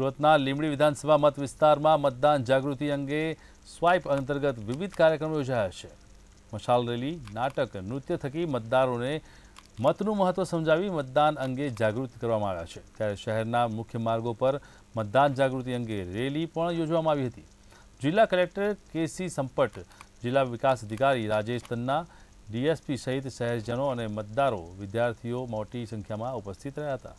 સુરતના લીંબડી વિધાનસભા મત વિસ્તારમાં મતદાન જાગૃતિ અંગે સ્વાઇપ અંતર્ગત વિવિધ કાર્યક્રમો યોજાયા છે મશાલ રેલી નાટક નૃત્ય થકી મતદારોને મતનું મહત્વ સમજાવી મતદાન અંગે જાગૃતિ કરવામાં આવ્યા છે ત્યારે શહેરના મુખ્ય માર્ગો પર મતદાન જાગૃતિ અંગે રેલી પણ યોજવામાં આવી હતી જિલ્લા કલેક્ટર કેસી સંપટ જિલ્લા વિકાસ અધિકારી રાજેશ તન્ના ડીએસપી સહિત શહેરજનો અને મતદારો વિદ્યાર્થીઓ મોટી સંખ્યામાં ઉપસ્થિત રહ્યા હતા